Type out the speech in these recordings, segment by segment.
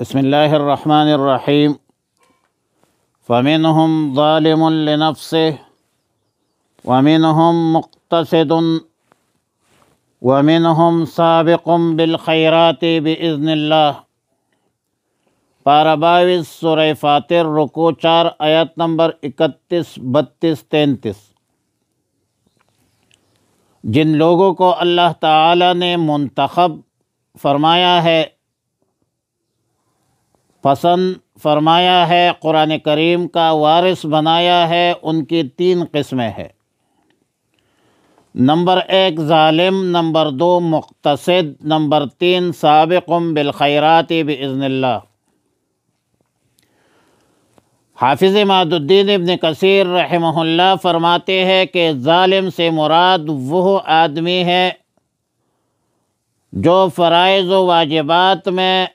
بسم اللہ الرحمن الرحیم ظالم لنفسه ومنهم مقتصد ومنهم سابق بالخیرات بإذن اللہ پارہ باویس سورہ فاتر چار آیت نمبر اکتیس بتیس تینتیس جن لوگوں کو اللہ تعالی نے منتخب فرمایا ہے پسند فرمایا ہے قرآن کریم کا وارث بنایا ہے ان کی تین قسمیں ہیں نمبر ایک ظالم نمبر دو مقتصد نمبر تین بالخیرات بزن اللہ حافظ ماد الدین ابن کثیر رحمہ اللہ فرماتے ہیں کہ ظالم سے مراد وہ آدمی ہے جو فرائض و واجبات میں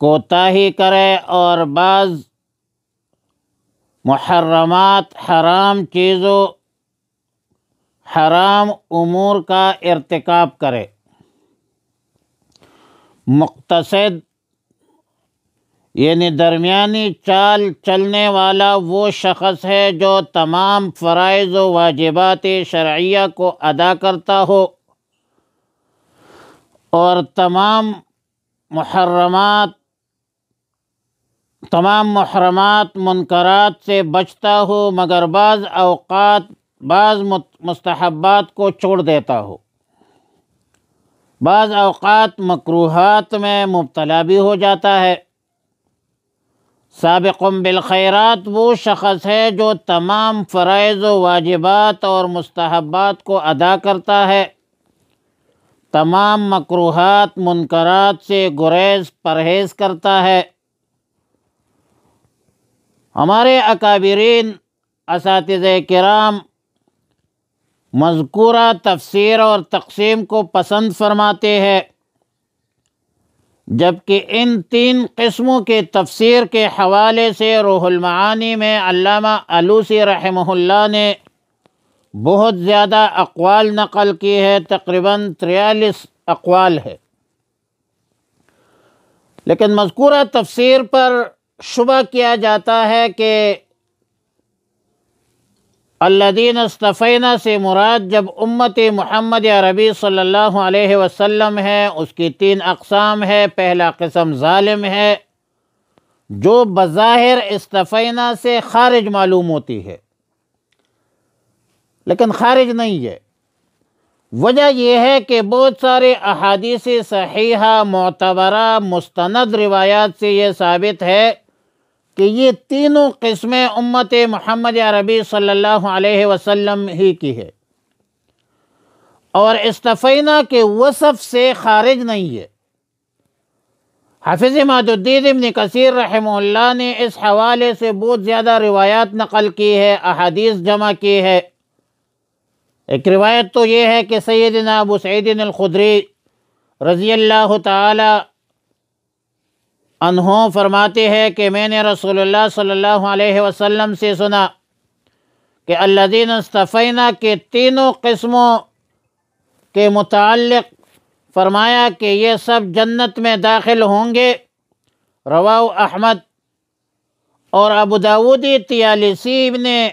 کوتاہی کرے اور بعض محرمات حرام چیزوں حرام امور کا ارتکاب کرے مقتصد یعنی درمیانی چال چلنے والا وہ شخص ہے جو تمام فرائض و واجبات شرعیہ کو ادا کرتا ہو اور تمام محرمات تمام محرمات منکرات سے بچتا ہو مگر بعض اوقات بعض مستحبات کو چھوڑ دیتا ہو بعض اوقات مکروحات میں مبتلا بھی ہو جاتا ہے بالخیرات وہ شخص ہے جو تمام فرائض و واجبات اور مستحبات کو ادا کرتا ہے تمام مقروحات منکرات سے گریز پرہیز کرتا ہے ہمارے اکابرین اساتذہ کرام مذکورہ تفسیر اور تقسیم کو پسند فرماتے ہیں جبکہ ان تین قسموں کے تفسیر کے حوالے سے روح المعانی میں علامہ علوسی رحمہ اللہ نے بہت زیادہ اقوال نقل کی ہے تقریباً تریالیس اقوال ہے لیکن مذکورہ تفسیر پر شبہ کیا جاتا ہے کہ اللہ دین استفینہ سے مراد جب امت محمد عربی صلی اللہ علیہ وسلم ہے اس کی تین اقسام ہے پہلا قسم ظالم ہے جو بظاہر استفینہ سے خارج معلوم ہوتی ہے لیکن خارج نہیں ہے وجہ یہ ہے کہ بہت سارے احادیث صحیحہ معتبرہ مستند روایات سے یہ ثابت ہے کہ یہ تینوں قسمیں امت محمد عربی صلی اللہ علیہ وسلم ہی کی ہے اور استفینہ کے وصف سے خارج نہیں ہے حافظ حفظِ ابن کثیر رحمہ اللہ نے اس حوالے سے بہت زیادہ روایات نقل کی ہے احادیث جمع کی ہے ایک روایت تو یہ ہے کہ سیدنا ابو سعید الخدری رضی اللہ تعالی انہوں فرماتے ہیں کہ میں نے رسول اللہ صلی اللہ علیہ وسلم سے سنا کہ اللہ دین استفینہ کے تینوں قسموں کے متعلق فرمایا کہ یہ سب جنت میں داخل ہوں گے روا احمد اور ابوداودی تیالیسی نے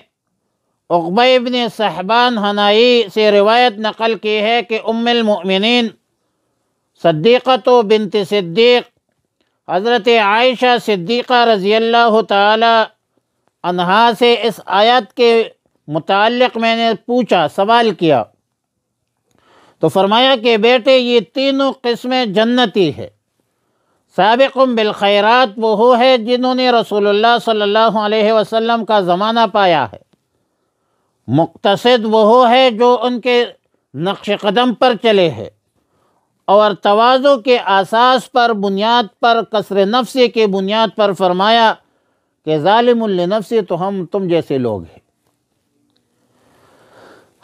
اقبی ابن صحبان ہنائی سے روایت نقل کی ہے کہ ام المؤمنین صدیقت و بنت صدیق حضرت عائشہ صدیقہ رضی اللہ تعالی انہا سے اس آیت کے متعلق میں نے پوچھا سوال کیا تو فرمایا کہ بیٹے یہ تینوں قسمیں جنتی ہے سابقم بالخیرات وہ ہے جنہوں نے رسول اللہ صلی اللہ علیہ وسلم کا زمانہ پایا ہے مقتصد وہ ہے جو ان کے نقش قدم پر چلے ہے اور توازو کے اساس پر بنیاد پر قصر نفس کے بنیاد پر فرمایا کہ ظالم النفس تو ہم تم جیسے لوگ ہیں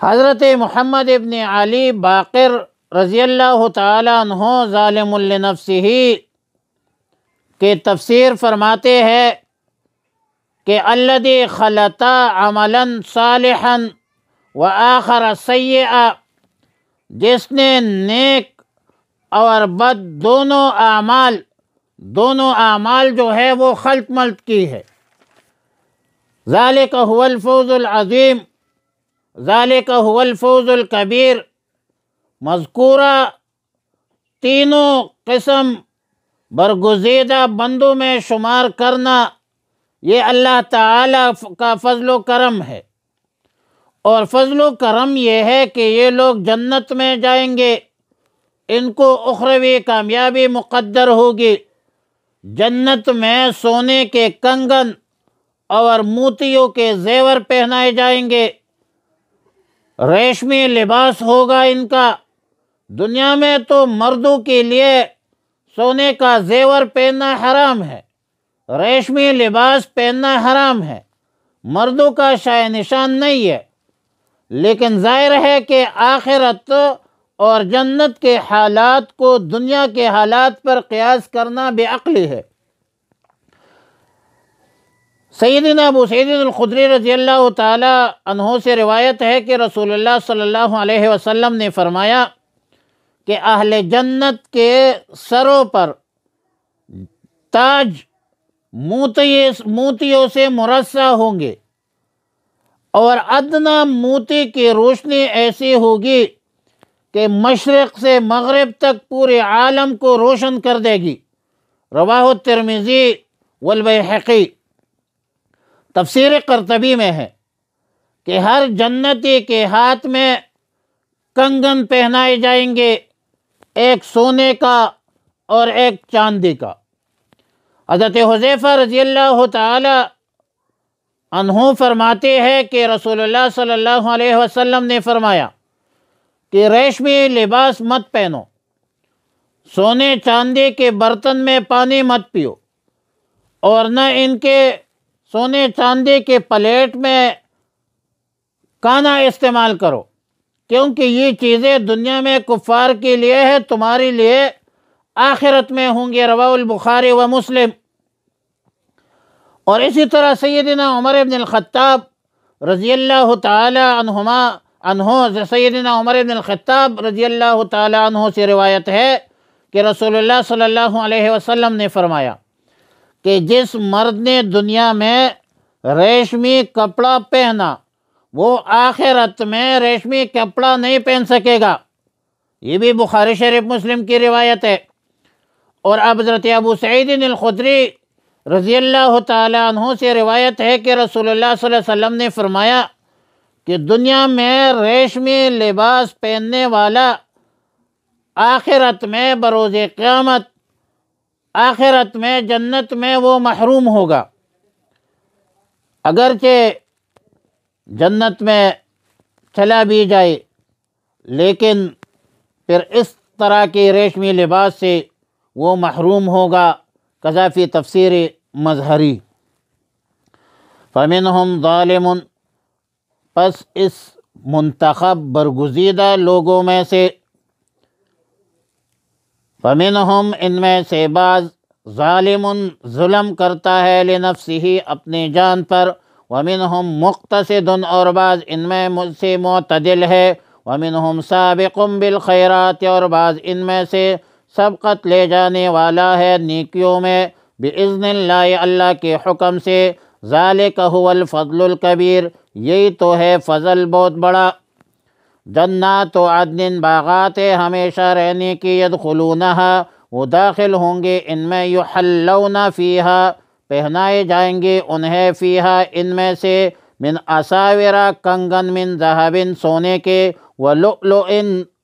حضرت محمد ابن علی باقر رضی اللہ تعالیٰ عنہ ظالم النفسی کے تفسیر فرماتے ہیں کہ الد خلطا عمل صالحا و آخر جس نے نیک اور بد دونوں اعمال دونوں اعمال جو ہے وہ خلط ملط کی ہے ذالک هو الفوز العظیم ذالک هو الفوز القبیر مذکورہ تینوں قسم برگزیدہ بندوں میں شمار کرنا یہ اللہ تعالیٰ کا فضل و کرم ہے اور فضل و کرم یہ ہے کہ یہ لوگ جنت میں جائیں گے ان کو اخروی کامیابی مقدر ہوگی جنت میں سونے کے کنگن اور موتیوں کے زیور پہنائے جائیں گے ریشمی لباس ہوگا ان کا دنیا میں تو مردوں کے لیے سونے کا زیور پہننا حرام ہے ریشمی لباس پہننا حرام ہے مردوں کا شائع نشان نہیں ہے لیکن ظاہر ہے کہ آخرت اور جنت کے حالات کو دنیا کے حالات پر قیاس کرنا بے عقلی ہے سیدنا ابو سعید الخدری رضی اللہ تعالی انہوں سے روایت ہے کہ رسول اللہ صلی اللہ علیہ وسلم نے فرمایا کہ اہل جنت کے سروں پر تاج موتیوں سے مرثہ ہوں گے اور ادنا موتی کی روشنی ایسی ہوگی کہ مشرق سے مغرب تک پورے عالم کو روشن کر دے گی رواہ ترمیزی ولب تفسیر قرطبی کرتبی میں ہے کہ ہر جنتی کے ہاتھ میں کنگن پہنائے جائیں گے ایک سونے کا اور ایک چاندی کا حضرت حضیفہ رضی اللہ تعالی انہوں فرماتے ہیں کہ رسول اللہ صلی اللہ علیہ وسلم نے فرمایا کہ ریشمی لباس مت پہنو سونے چاندی کے برتن میں پانی مت پیو اور نہ ان کے سونے چاندی کے پلیٹ میں کانا استعمال کرو کیونکہ یہ چیزیں دنیا میں کفار کے لیے ہے تمہارے لیے آخرت میں ہوں گے روا البخاری و مسلم اور اسی طرح سیدنا عمر بن الخطاب رضی اللہ تعالی عنہما عنہ سیدنا عمر بن الخطاب رضی اللہ تعالیٰ عنہ سے روایت ہے کہ رسول اللہ صلی اللہ علیہ وسلم نے فرمایا کہ جس مرد نے دنیا میں ریشمی کپڑا پہنا وہ آخرت میں ریشمی کپڑا نہیں پہن سکے گا یہ بھی بخاری شریف مسلم کی روایت ہے اور اب حضرت ابو سعید الخدری رضی اللہ تعالیٰ عنہ سے روایت ہے کہ رسول اللہ صلی اللہ علیہ وسلم نے فرمایا کہ دنیا میں ریشمی لباس پہننے والا آخرت میں بروز قیامت آخرت میں جنت میں وہ محروم ہوگا اگرچہ جنت میں چلا بھی جائے لیکن پھر اس طرح کے ریشمی لباس سے وہ محروم ہوگا قذافی تفسیر مظہری فمنهم ہم پس اس منتخب برگزیدہ لوگوں میں سے فمن ہم ان میں سے بعض ظالم ظلم کرتا ہے لنفس ہی اپنی جان پر ومن ہم مختصن اور بعض ان میں مجھ سے معتدل ہے ومن ہم سابق بالخیرات اور بعض ان میں سے سبقت لے جانے والا ہے نیکیوں میں بزن اللہ اللہ کے حکم سے ذَلِكَ هُوَ الْفَضْلُ القبیر یہی تو ہے فضل بہت بڑا جنات و عدن باغات ہمیشہ رہنے کی ید خلونہ وہ داخل ہوں گے ان میں یو فیہا پہنائے جائیں گے انہیں فیہا ان میں سے من اساورا کنگن من ذہبن سونے کے و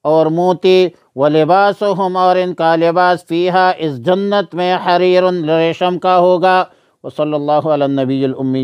اور موتی و لباس اور ان کا لباس فیحا اس جنت میں حریر ریشم کا ہوگا وصلی اللہ علی النبی الامی